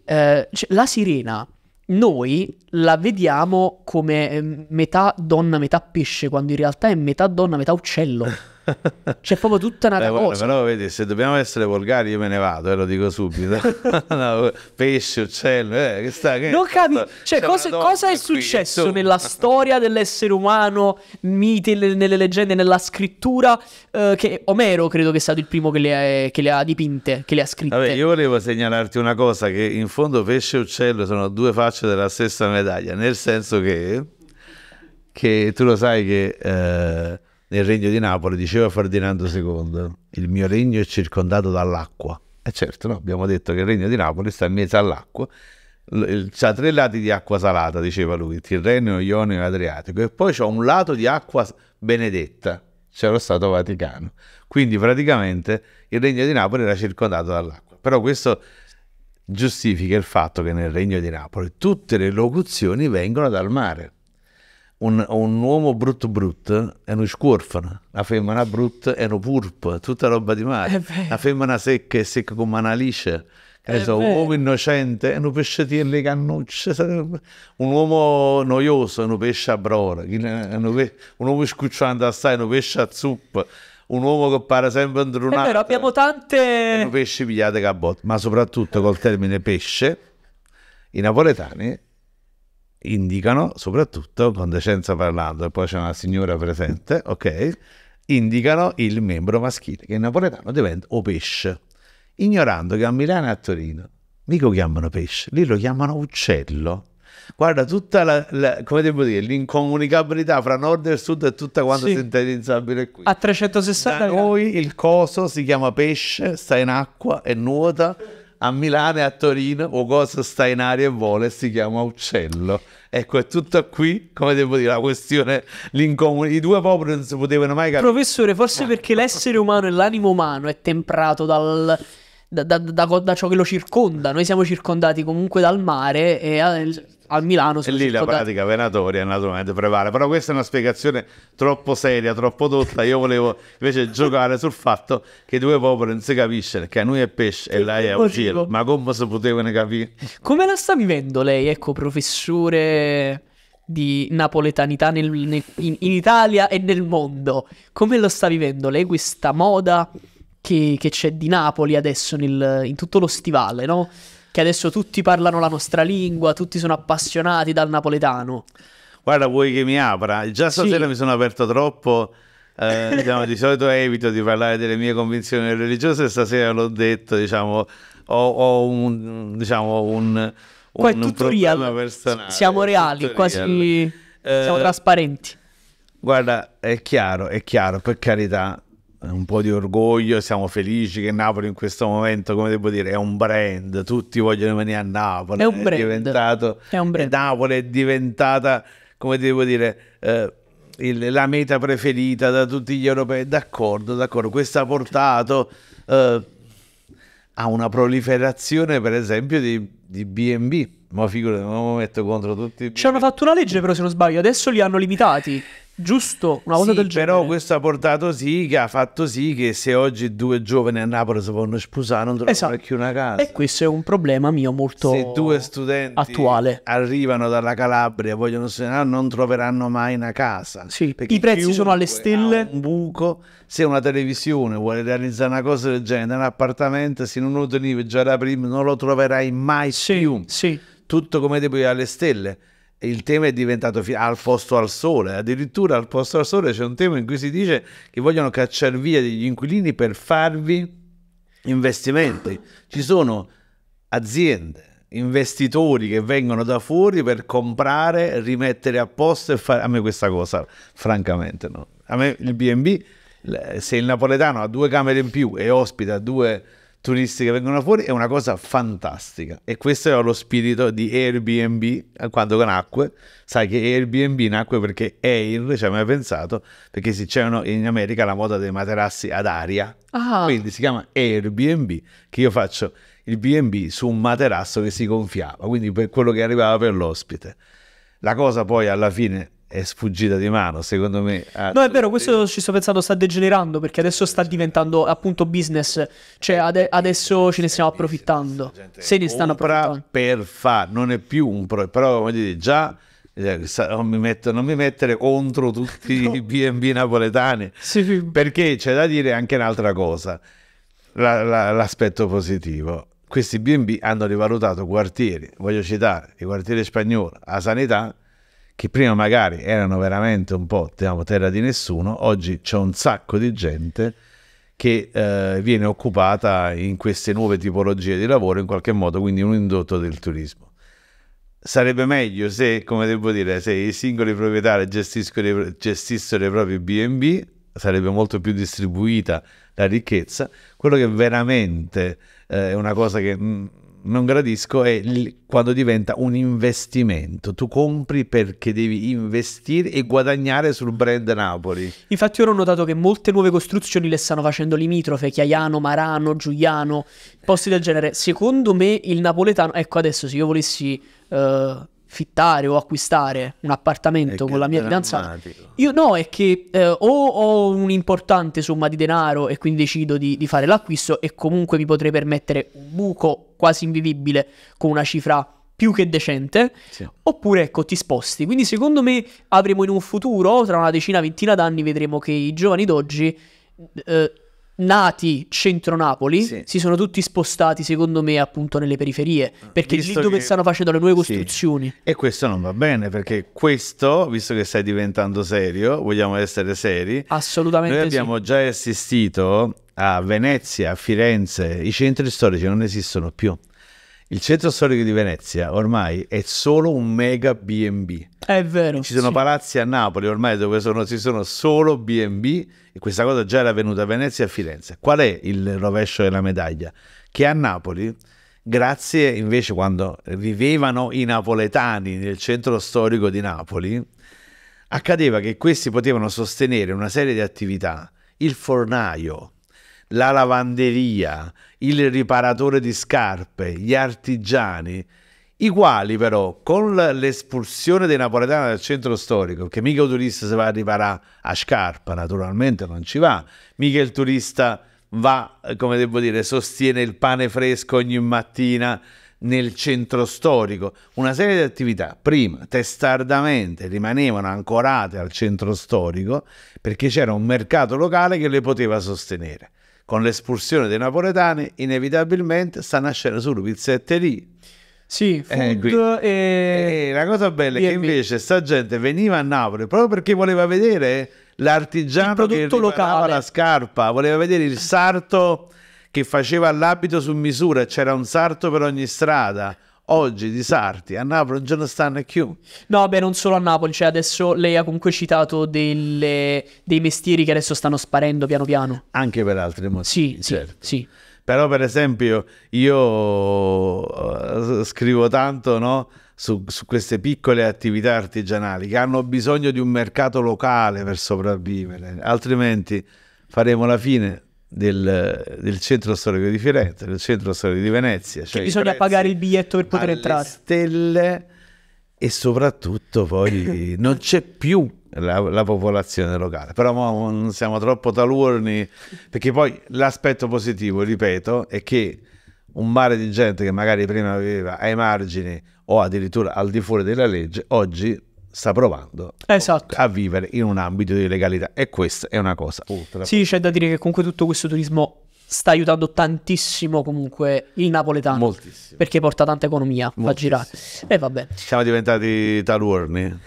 Eh, cioè, la sirena, noi la vediamo come ehm, metà donna, metà pesce, quando in realtà è metà donna, metà uccello. [LAUGHS] C'è proprio tutta una eh, cosa. Oh, però vedi, se dobbiamo essere volgari io me ne vado, eh, lo dico subito. [LAUGHS] no, pesce, uccello, eh, che sta, che Non capisco, cioè, cosa, cosa è successo qui, nella storia dell'essere umano, miti, nelle leggende, nella scrittura, eh, che Omero credo che sia stato il primo che le, ha, eh, che le, ha dipinte, che le ha scritte. Vabbè, io volevo segnalarti una cosa, che in fondo pesce e uccello sono due facce della stessa medaglia, nel senso che, che tu lo sai che... Eh, nel regno di Napoli diceva Ferdinando II, il mio regno è circondato dall'acqua. E eh certo, no? abbiamo detto che il regno di Napoli sta in mezzo all'acqua, c'ha tre lati di acqua salata, diceva lui, Tirreno, Ionio e Adriatico, e poi c'è un lato di acqua benedetta, c'è lo Stato Vaticano. Quindi praticamente il regno di Napoli era circondato dall'acqua. Però questo giustifica il fatto che nel regno di Napoli tutte le locuzioni vengono dal mare un, un, uomo brutto brutto è uno scorfana, una femmina brutta è uno purpo, tutta roba di mare. Una femmina secca è secca come una liscia. So, un uomo innocente è un pesce di le cannucce, un uomo noioso è un pesce a brora, un uomo scucciante assai è un pesce a zuppa un uomo che pare sempre entro abbiamo tante... È vero, pesce pigliato Pesci pigliate ma soprattutto col termine pesce, i napoletani indicano, soprattutto con decenza parlando, e poi c'è una signora presente, ok? Indicano il membro maschile, che in napoletano diventa o pesce, ignorando che a Milano e a Torino mica chiamano pesce, lì lo chiamano uccello. Guarda, tutta la, la come devo dire, l'incomunicabilità fra nord e sud è tutta quanto sì. sintetizzabile qui. A 360 da noi il coso si chiama pesce, sta in acqua e nuota a Milano e a Torino o cosa sta in aria e vola e si chiama uccello. Ecco, è tutto qui, come devo dire, la questione, l'incomune. I due popoli non si potevano mai capire. Professore, forse perché l'essere umano e l'animo umano è temprato dal... Da, da, da, da, ciò che lo circonda. Noi siamo circondati comunque dal mare e eh, al Milano. E lì la pratica venatoria naturalmente prevale, però questa è una spiegazione troppo seria, troppo dotta, io volevo invece giocare sul fatto che due popoli non si capiscono, che a noi è pesce e lei è uccello, ma come si potevano capire? Come la sta vivendo lei, ecco, professore di napoletanità nel, nel, in, in, Italia e nel mondo? Come lo sta vivendo lei questa moda che, che c'è di Napoli adesso nel, in tutto lo stivale, no? che adesso tutti parlano la nostra lingua, tutti sono appassionati dal napoletano. Guarda, vuoi che mi apra? Già stasera sì. mi sono aperto troppo. Eh, diciamo, di solito evito di parlare delle mie convinzioni religiose, stasera l'ho detto, diciamo, ho, ho un, diciamo, un, Qua un, un problema real. personale. Siamo reali, quasi eh, siamo trasparenti. Guarda, è chiaro, è chiaro, per carità, eh, un po' di orgoglio, siamo felici che Napoli in questo momento, come devo dire, è un brand, tutti vogliono rimanere a Napoli. È un brand. È diventato, è un brand. Napoli è diventata, come devo dire, eh, il, la meta preferita da tutti gli europei. D'accordo, d'accordo, questo ha portato eh, a una proliferazione, per esempio, di BB. Ma figurati, non mi metto contro tutti. Ci hanno fatto una legge, però, se non sbaglio, adesso li hanno limitati. Giusto, una cosa sì, del genere. Però questo ha portato sì che ha fatto sì che se oggi due giovani a Napoli si vogliono sposare non trovano esatto. più una casa. E questo è un problema mio molto attuale. Se due studenti attuale. arrivano dalla Calabria e vogliono studiare non troveranno mai una casa. Sì, i prezzi sono alle stelle. Un buco, se una televisione vuole realizzare una cosa del genere, un appartamento, se non lo tenivi già da prima non lo troverai mai sì, più. Sì. Tutto come puoi alle stelle il tema è diventato fi- al posto al sole, addirittura al posto al sole c'è un tema in cui si dice che vogliono cacciare via degli inquilini per farvi investimenti. Ci sono aziende, investitori che vengono da fuori per comprare, rimettere a posto e fare... A me questa cosa, francamente, no. A me il BNB, se il napoletano ha due camere in più e ospita due turistiche vengono fuori, è una cosa fantastica. E questo è lo spirito di Airbnb eh, quando nacque. Sai che Airbnb nacque perché Air, ci aveva pensato, perché sì, c'erano in America la moda dei materassi ad aria. Ah. Quindi si chiama Airbnb, che io faccio il BB su un materasso che si gonfiava, quindi per quello che arrivava per l'ospite. La cosa poi alla fine è sfuggita di mano, secondo me. no, è vero, questo ci sto pensando, sta degenerando perché adesso sta diventando appunto business, cioè ade- adesso ce ne stiamo approfittando. Se ne stanno approfittando. Per fa, non è più un pro, però come dire, già non mi, metto, non mi mettere contro tutti no. i BB napoletani, sì. perché c'è da dire anche un'altra cosa, la, la, l'aspetto positivo. Questi BB hanno rivalutato quartieri, voglio citare il quartiere spagnolo, la sanità, che prima magari erano veramente un po' diciamo, terra di nessuno, oggi c'è un sacco di gente che eh, viene occupata in queste nuove tipologie di lavoro in qualche modo, quindi un indotto del turismo. Sarebbe meglio se, come devo dire, se i singoli proprietari gestissero i propri BB, sarebbe molto più distribuita la ricchezza. Quello che veramente eh, è una cosa che mh, mm, non gradisco è quando diventa un investimento. Tu compri perché devi investire e guadagnare sul brand Napoli. Infatti ora ho notato che molte nuove costruzioni le stanno facendo limitrofe, Chiaiano, Marano, Giuliano, posti del genere. Secondo me il napoletano, ecco adesso se io volessi uh, fittare o acquistare un appartamento con la mia fidanzata, io no, è che uh, o ho un'importante somma di denaro e quindi decido di, di fare l'acquisto e comunque mi potrei permettere un buco quasi invivibile con una cifra più che decente, sì. oppure ecco ti sposti. Quindi secondo me avremo in un futuro, tra una decina, ventina d'anni, vedremo che i giovani d'oggi, eh, nati centro Napoli, sì. si sono tutti spostati secondo me appunto nelle periferie, eh, perché visto lì dove che... stanno facendo le nuove costruzioni. Sì. E questo non va bene, perché questo, visto che stai diventando serio, vogliamo essere seri, assolutamente. Noi abbiamo già assistito a Venezia, a Firenze, i centri storici non esistono più. Il centro storico di Venezia ormai è solo un mega BB. È vero. Ci sono sì. palazzi a Napoli ormai dove sono, ci sono solo BB e questa cosa già era avvenuta a Venezia e a Firenze. Qual è il rovescio della medaglia? Che a Napoli grazie invece quando vivevano i napoletani nel centro storico di Napoli, accadeva che questi potevano sostenere una serie di attività, il fornaio, la lavanderia, il riparatore di scarpe, gli artigiani, i quali però con l'espulsione dei napoletani dal centro storico, perché mica il turista si va a riparare a scarpa, naturalmente non ci va, mica il turista va, eh, come devo dire, sostiene il pane fresco ogni mattina nel centro storico, una serie di attività prima testardamente rimanevano ancorate al centro storico perché c'era un mercato locale che le poteva sostenere con l'espulsione dei napoletani, inevitabilmente sta nascendo solo pizzetterie. Sì, eh, food eh, e... Eh, e... la cosa bella è che invece sta gente veniva a Napoli proprio perché voleva vedere l'artigiano che riparava la scarpa, voleva vedere il sarto che faceva l'abito su misura, c'era un sarto per ogni strada, oggi di Sarti a Napoli non ce ne stanno più. No, beh, non solo a Napoli, cioè adesso lei ha comunque citato delle, dei mestieri che adesso stanno sparendo piano piano. Anche per altri motivi. Sì, certo. sì, sì. Però per esempio io eh, scrivo tanto no, su, su, queste piccole attività artigianali che hanno bisogno di un mercato locale per sopravvivere, altrimenti faremo la fine del, del, centro storico di Firenze, del centro storico di Venezia. Cioè bisogna pagare il biglietto per poter entrare. stelle e soprattutto poi [LAUGHS] non c'è più la, la, popolazione locale. Però non siamo troppo talurni, perché poi l'aspetto positivo, ripeto, è che un mare di gente che magari prima viveva ai margini o addirittura al di fuori della legge, oggi sta provando esatto. a vivere in un ambito di legalità e questa è una cosa ultra. Sì, c'è da dire che comunque tutto questo turismo sta aiutando tantissimo comunque il napoletano. Moltissimo. Perché porta tanta economia a girare. E vabbè. Siamo diventati taluorni.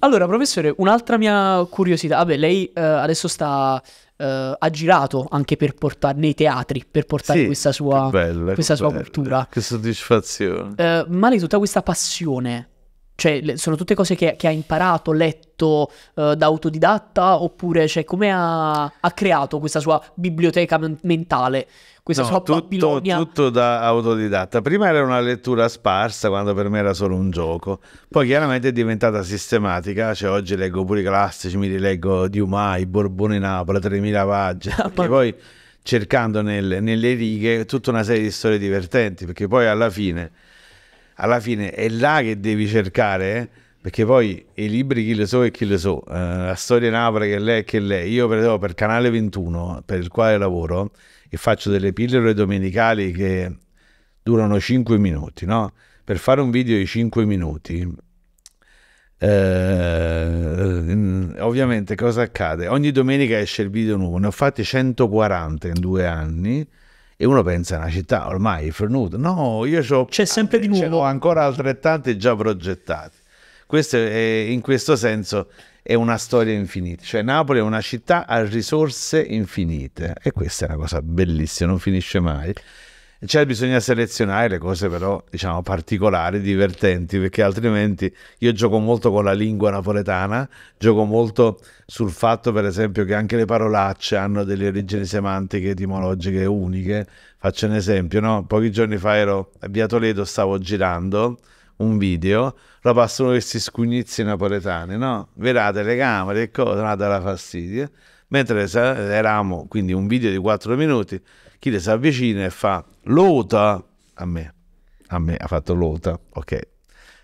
Allora, professore, un'altra mia curiosità. Vabbè, lei eh, adesso sta... Uh, ha girato anche per portare nei teatri, per portare sì, questa sua, bella, questa sua bella, cultura. Che soddisfazione. Uh, ma lei tutta questa passione cioè, sono tutte cose che, che ha imparato, letto eh, da autodidatta, oppure cioè, come ha, ha, creato questa sua biblioteca men- mentale, questa no, sua tutto, Tutto da autodidatta. Prima era una lettura sparsa, quando per me era solo un gioco. Poi chiaramente è diventata sistematica, cioè oggi leggo pure i classici, mi rileggo Diumai, Borbone Napoli, 3000 pagine, [LAUGHS] e poi cercando nel, nelle righe tutta una serie di storie divertenti, perché poi alla fine alla fine è là che devi cercare, eh? perché poi i libri chi le so e chi le so, eh, la storia in Napoli che lei è che lei, io per esempio per Canale 21, per il quale lavoro, e faccio delle pillole domenicali che durano 5 minuti, no? Per fare un video di 5 minuti, eh, mm, ovviamente cosa accade? Ogni domenica esce il video nuovo, ne ho fatti 140 in due anni, e uno pensa a una città ormai fernuta. No, io ho, c'è sempre di nuovo. ancora altrettanti già progettati. Questo è, in questo senso è una storia infinita. Cioè Napoli è una città a risorse infinite e questa è una cosa bellissima, non finisce mai. Cioè bisogna selezionare le cose però, diciamo, particolari, divertenti, perché altrimenti io gioco molto con la lingua napoletana, gioco molto sul fatto, per esempio, che anche le parolacce hanno delle origini semantiche, etimologiche uniche. Faccio un esempio, no? Pochi giorni fa ero a Via Toledo, stavo girando un video, la passano questi scugnizi napoletani, no? Velate le camere e cosa, nada la fastidio. Mentre eravamo, quindi un video di 4 minuti, chi le si avvicina e fa Lota a me, a me ha fatto Lota, ok.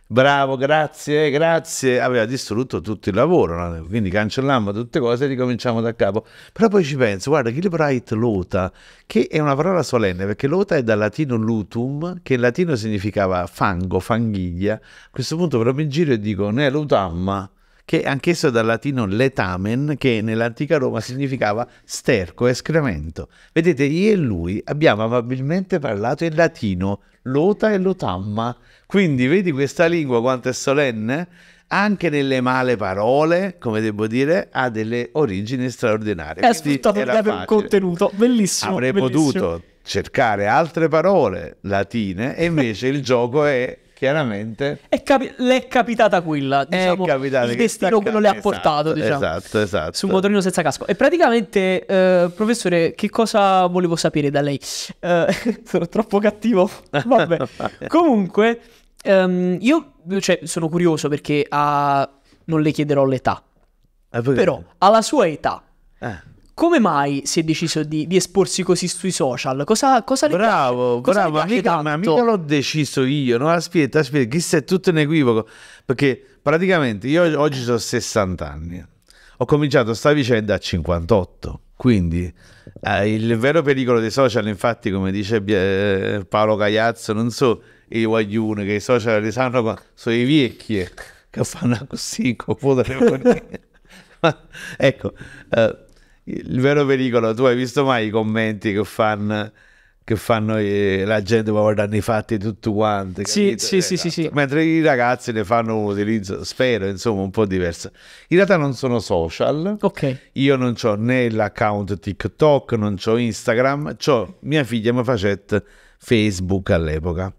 Bravo, grazie, grazie. Aveva distrutto tutto il lavoro, no? quindi cancelliamo tutte le cose e ricominciamo da capo. Però poi ci penso, guarda, Gilbright Lota, che è una parola solenne, perché Lota è dal latino lutum, che in latino significava fango, fanghiglia. A questo punto però mi giro e dico, ne è lutamma che anch'esso dal latino letamen, che nell'antica Roma significava sterco, escremento. Vedete, io e lui abbiamo amabilmente parlato in latino, lota e lotamma. Quindi vedi questa lingua quanto è solenne? anche nelle male parole, come devo dire, ha delle origini straordinarie. È sfruttato per un contenuto bellissimo. Avrei bellissimo. potuto cercare altre parole latine e invece il gioco è chiaramente. È capi- le è capitata quella, diciamo, è capitata il destino che non le ha esatto, portato, esatto, diciamo, esatto, esatto. su un motorino senza casco. E praticamente, eh, professore, che cosa volevo sapere da lei? Eh, [LAUGHS] sono troppo cattivo, [LAUGHS] vabbè. Comunque, um, io cioè, sono curioso perché a... Ah, non le chiederò l'età, eh, però alla sua età... Eh come mai si è deciso di, di esporsi così sui social? Cosa, cosa bravo, piace? Cosa bravo, le ma, mica, l'ho deciso io, no? Aspetta, aspetta, questo è tutto un equivoco, perché praticamente io oggi sono 60 anni, ho cominciato sta vicenda a 58, quindi eh, il vero pericolo dei social, infatti, come dice eh, Paolo Cagliazzo, non so i guagliuni che i social li sanno, sono i vecchi eh, che fanno così, [LAUGHS] confondono le ecco, eh, il vero pericolo, tu hai visto mai i commenti che fanno che fanno eh, la gente ma guardano i fatti tutto quanto sì, sì, eh, sì, sì, esatto. sì, mentre i ragazzi ne fanno un utilizzo spero insomma un po' diverso in realtà non sono social ok io non ho né l'account TikTok non ho Instagram ho mia figlia mi facette Facebook all'epoca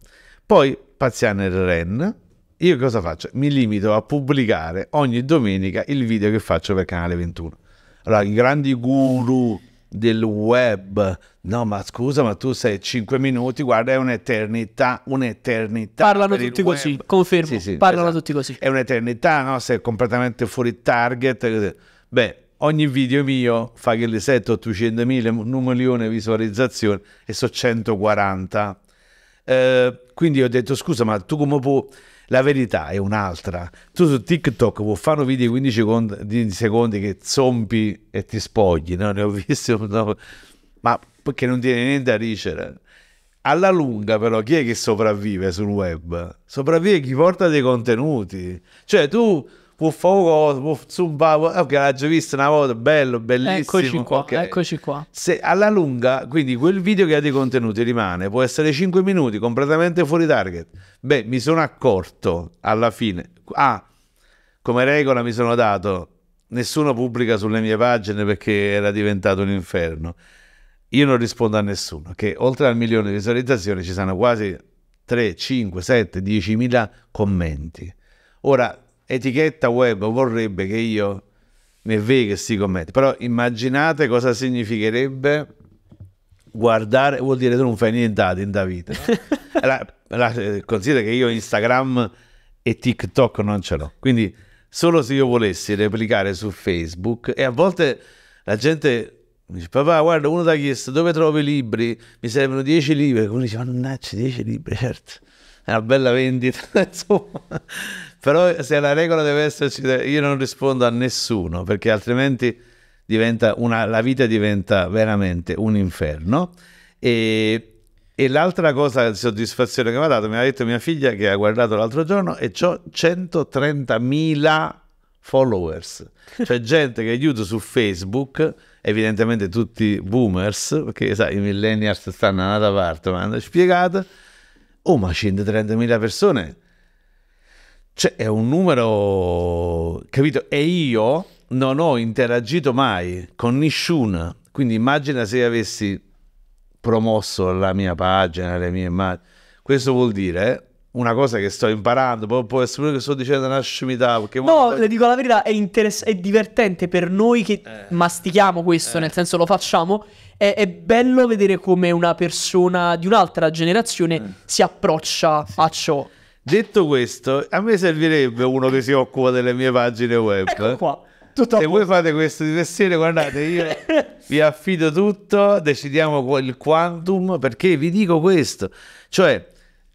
poi Paziano e Ren io cosa faccio? Mi limito a pubblicare ogni domenica il video che faccio per Canale 21 allora, i grandi guru del web. No, ma scusa, ma tu sei 5 minuti, guarda, è un'eternità, un'eternità. Parlano tutti così, confermo, sì, sì, parlano esatto. tutti così. È un'eternità, no? Sei completamente fuori target. Beh, ogni video mio fa che le 7 800 mila, un milione di visualizzazioni e so 140. Eh, quindi ho detto, scusa, ma tu come puoi... La verità è un'altra. Tu su TikTok vuoi fare un video di 15 secondi, secondi che zompi e ti spogli, no? Ne ho visto, no? ma perché non tiene niente a dicere. Alla lunga, però, chi è che sopravvive sul web? Sopravvive chi porta dei contenuti. Cioè, tu Woof Aurora, Woof Zumba, ok, l'ha già vista una volta, bello, bellissimo. Eccoci qua, okay. eccoci qua. Se alla lunga, quindi quel video che ha dei contenuti rimane, può essere 5 minuti, completamente fuori target. Beh, mi sono accorto alla fine, ah, come regola mi sono dato, nessuno pubblica sulle mie pagine perché era diventato un inferno. Io non rispondo a nessuno, che oltre al milione di visualizzazioni ci sono quasi 3, 5, 7, 10 mila commenti. Ora, etichetta web vorrebbe che io mi vega questi commenti, però immaginate cosa significherebbe guardare, vuol dire tu non fai niente in da No? [LAUGHS] la, considera che io Instagram e TikTok non ce l'ho, quindi solo se io volessi replicare su Facebook e a volte la gente mi dice papà guarda uno ti ha chiesto dove trovo i libri mi servono 10 libri e uno dice mannaggia 10 libri certo è una bella vendita [LAUGHS] insomma però se la regola deve esserci, io non rispondo a nessuno, perché altrimenti una, la vita diventa veramente un inferno. E, e l'altra cosa di soddisfazione che mi ha dato, mi ha detto mia figlia che ha guardato l'altro giorno, e ho 130.000 followers, [LAUGHS] cioè gente che aiuto su Facebook, evidentemente tutti boomers, perché sai, i millennials stanno da un'altra parte, ma hanno spiegato, oh ma 130.000 persone, cioè, è un numero, capito? E io non ho interagito mai con nessuno. Quindi immagina se avessi promosso la mia pagina, le mie immagini. Questo vuol dire una cosa che sto imparando, poi può essere quello che sto dicendo una scimità. Perché no, le dico la verità, è, è divertente per noi che eh, mastichiamo questo, eh. nel senso lo facciamo. È, è, bello vedere come una persona di un'altra generazione eh. si approccia sì. a ciò. Detto questo, a me servirebbe uno che si occupa delle mie pagine web. Ecco qua. Tutto Se voi fate questo di mestiere, guardate, io [LAUGHS] vi affido tutto, decidiamo il quantum, perché vi dico questo. Cioè,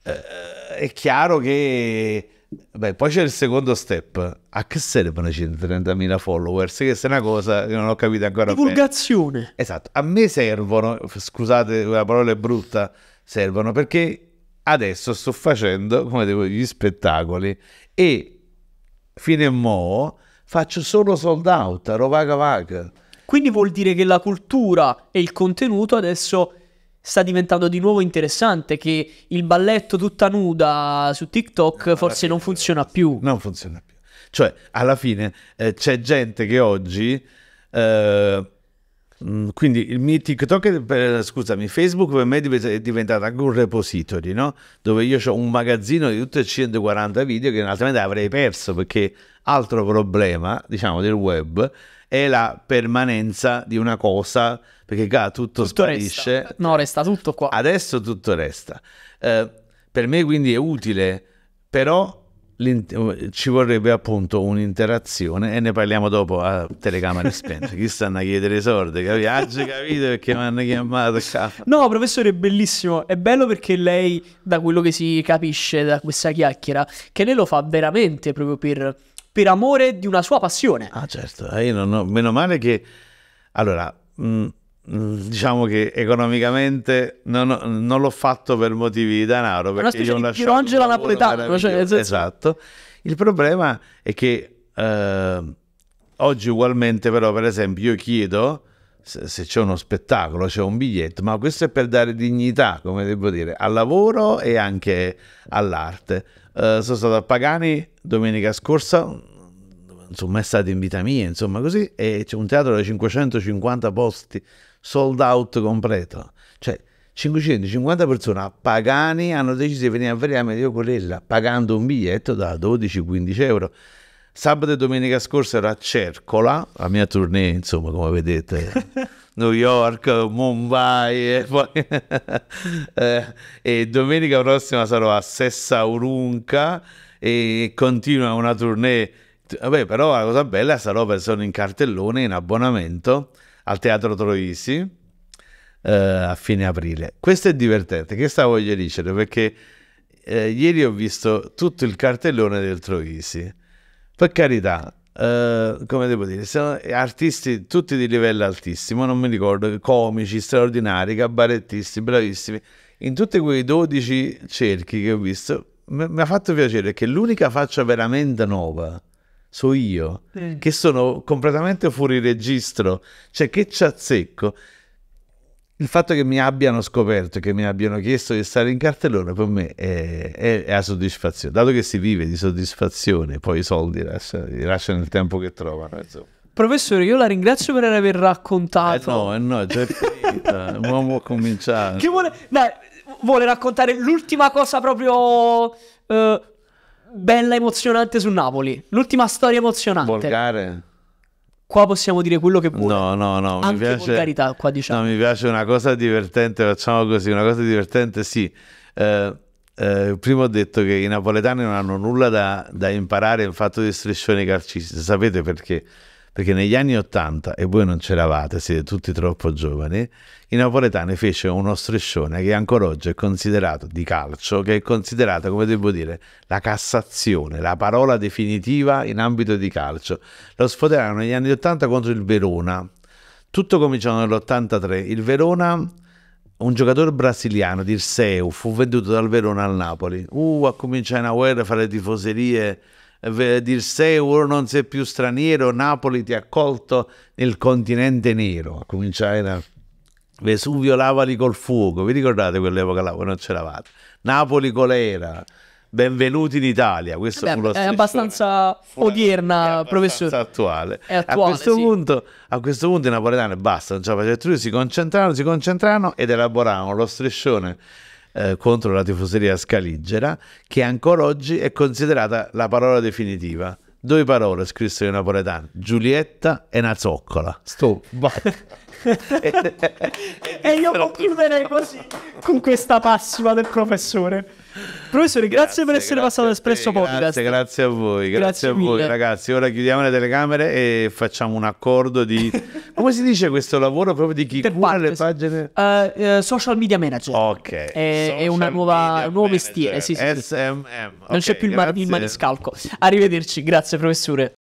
eh, è chiaro che... Beh, poi c'è il secondo step. A che servono i 130.000 followers? Che è una cosa che non ho capito ancora Divulgazione. Bene. Esatto, a me servono, scusate la parola è brutta, servono perché adesso sto facendo, come devo gli spettacoli e fine mo faccio solo sold out, rovaga vaga. Quindi vuol dire che la cultura e il contenuto adesso sta diventando di nuovo interessante, che il balletto tutta nuda su TikTok no, forse non funziona più. Non funziona più. Cioè, alla fine eh, c'è gente che oggi... Eh, Mm, quindi il mio TikTok, per, eh, scusami, Facebook per me è diventato anche un repository, no? Dove io ho un magazzino di tutti e 140 video che altrimenti avrei perso perché altro problema, diciamo, del web è la permanenza di una cosa perché qua tutto, tutto sparisce. Resta. No, resta tutto qua. Adesso tutto resta. Eh, per me quindi è utile, però ci vorrebbe appunto un'interazione e ne parliamo dopo a telecamere spente. [LAUGHS] Chi stanno a chiedere soldi? Capi? Oggi ah, [LAUGHS] capito perché mi hanno chiamato? No, professore, è bellissimo. È bello perché lei, da quello che si capisce da questa chiacchiera, che lei lo fa veramente proprio per, per amore di una sua passione. Ah, certo. Ah, io non ho, meno male che... Allora... Mh Mm, diciamo che economicamente non, non, l'ho fatto per motivi di denaro perché io ho lasciato Angela Napoletano cioè, esatto il problema è che eh, oggi ugualmente però per esempio io chiedo se, se, c'è uno spettacolo c'è un biglietto ma questo è per dare dignità come devo dire al lavoro e anche all'arte eh, sono stato a Pagani domenica scorsa insomma è stata in vita mia insomma così e c'è un teatro da 550 posti sold out completo. Cioè, 550 persone a Pagani hanno deciso di venire a vedere la Mediocorella pagando un biglietto da 12-15 euro. Sabato e domenica scorsa ero a Cercola, la mia tournée, insomma, come vedete, [LAUGHS] New York, Mumbai e poi... [LAUGHS] Eh, e domenica prossima sarò a Sessaurunca e continua una tournée. Vabbè, però la cosa bella sarò sono in cartellone, in abbonamento al Teatro Troisi eh, a fine aprile. Questo è divertente, che stavo voglio dicere? Perché eh, ieri ho visto tutto il cartellone del Troisi. Per carità, eh, come devo dire, sono artisti tutti di livello altissimo, non mi ricordo, comici, straordinari, cabarettisti, bravissimi. In tutti quei 12 cerchi che ho visto, mi ha fatto piacere che l'unica faccia veramente nuova so io, mm. che sono completamente fuori registro, cioè che ci azzecco. Il fatto che mi abbiano scoperto, che mi abbiano chiesto di stare in cartellone, per me è, è, è la soddisfazione. Dato che si vive di soddisfazione, poi i soldi lasciano, lasciano il tempo che trovano. Insomma. Professore, io la ringrazio per aver raccontato. Eh no, eh no, è già finita. [LAUGHS] Un uomo cominciato. Che vuole, dai, vuole raccontare l'ultima cosa proprio. Uh, bella emozionante su Napoli. L'ultima storia emozionante. Volgare. Qua possiamo dire quello che vuole. No, no, no. Anche mi piace, volgarità qua diciamo. No, mi piace una cosa divertente, facciamo così, una cosa divertente, sì. Eh, eh, prima ho detto che i napoletani non hanno nulla da, da imparare in fatto di striscioni calcistici, sapete perché? perché negli anni Ottanta, e voi non c'eravate, siete tutti troppo giovani, i napoletani fece uno striscione che ancora oggi è considerato di calcio, che è considerato, come devo dire, la cassazione, la parola definitiva in ambito di calcio. Lo sfoderarono negli anni Ottanta contro il Verona. Tutto cominciò nell'83. Il Verona un giocatore brasiliano di Irseu fu venduto dal Verona al Napoli. Uh, a cominciare una guerra fra le tifoserie dir sei Dirseur non sei più straniero, Napoli ti ha accolto nel continente nero. Cominciai a... Vesuvio lavali col fuoco, vi ricordate quell'epoca là, non c'eravate? Napoli colera, benvenuti in Italia, questo Beh, è, è abbastanza odierna, è Attuale. È attuale. A questo, sì. punto, a questo punto i napoletani basta, non ce la facevano più, si concentrano, si concentrano ed elaboravano lo striscione eh, contro la tifoseria scaligera, che ancora oggi è considerata la parola definitiva. Due parole scritte i napoletani, Giulietta e una zoccola. Sto, [LAUGHS] [LAUGHS] e io concluderei così con questa passiva del professore. Professore, grazie, grazie per essere grazie passato Espresso Podcast. Grazie, grazie a voi, grazie, grazie a voi mille. ragazzi. Ora chiudiamo le telecamere e facciamo un accordo di... [LAUGHS] Come si dice questo lavoro proprio di chi per cura le pagine? Uh, uh, social Media Manager. Ok. È, è una nuova, un nuovo mestiere, sì, sì, sì. SMM. Okay, non c'è più il, mar- il maniscalco. Arrivederci, grazie professore.